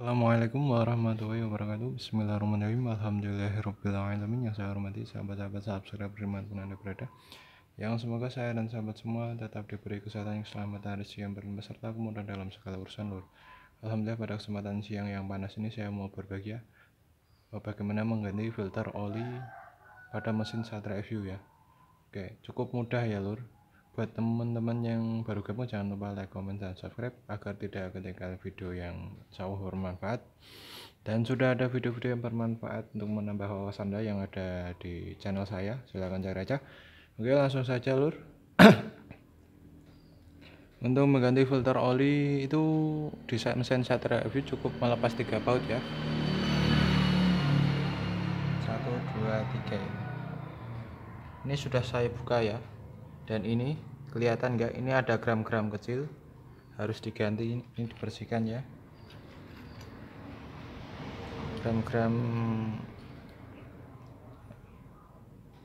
Assalamualaikum warahmatullahi wabarakatuh Bismillahirrahmanirrahim Alhamdulillahirrahmanirrahim Yang saya hormati sahabat-sahabat sahabat subscriber dimanapun anda berada Yang semoga saya dan sahabat semua tetap diberi kesehatan yang selamat hari siang berlimpah Serta kemudahan dalam segala urusan lur Alhamdulillah pada kesempatan siang yang panas ini saya mau berbagi ya Bagaimana mengganti filter oli pada mesin Satra FU ya Oke cukup mudah ya lur buat teman-teman yang baru gabung jangan lupa like, comment, dan subscribe agar tidak ketinggalan video yang jauh bermanfaat dan sudah ada video-video yang bermanfaat untuk menambah wawasan Anda yang ada di channel saya silahkan cari aja oke langsung saja lur untuk mengganti filter oli itu di mesin shutter review cukup melepas 3 baut ya 1, 2, 3 ini sudah saya buka ya dan ini kelihatan enggak ini ada gram-gram kecil harus diganti ini dibersihkan ya gram-gram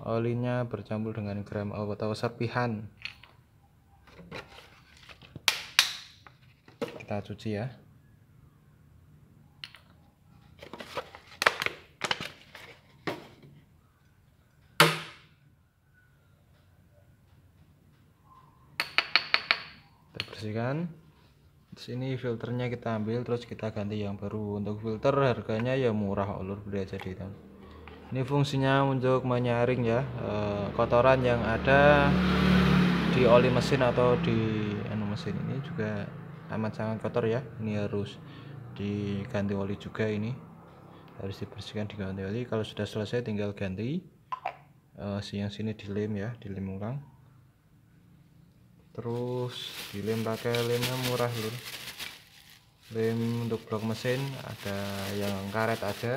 olinya bercampur dengan gram atau serpihan kita cuci ya bersihkan terus ini filternya kita ambil terus kita ganti yang baru untuk filter harganya ya murah olur beli aja di hitam ini fungsinya untuk menyaring ya e, kotoran yang ada di oli mesin atau di anu mesin ini juga amat sangat kotor ya ini harus diganti oli juga ini harus dibersihkan diganti oli kalau sudah selesai tinggal ganti eh, si yang sini dilem ya dilem ulang terus dilem pakai lemnya murah lur lem untuk blok mesin ada yang karet aja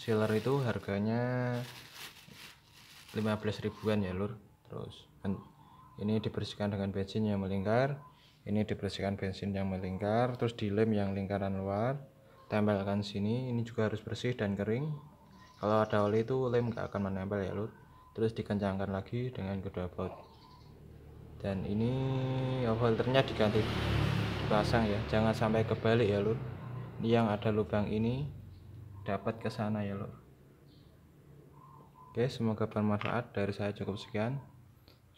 sealer itu harganya 15 ribuan ya lur terus ini dibersihkan dengan bensin yang melingkar ini dibersihkan bensin yang melingkar terus dilem yang lingkaran luar tempelkan sini ini juga harus bersih dan kering kalau ada oli itu lem gak akan menempel ya lur terus dikencangkan lagi dengan kedua baut dan ini ternyata diganti dipasang ya jangan sampai kebalik ya lur yang ada lubang ini dapat ke sana ya lur oke semoga bermanfaat dari saya cukup sekian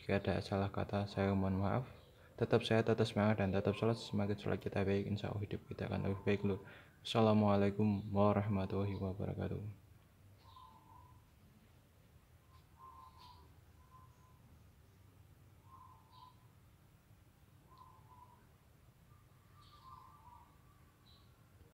jika ada salah kata saya mohon maaf tetap saya tetap semangat dan tetap sholat semakin sholat kita baik insya Allah hidup kita akan lebih baik lur Assalamualaikum warahmatullahi wabarakatuh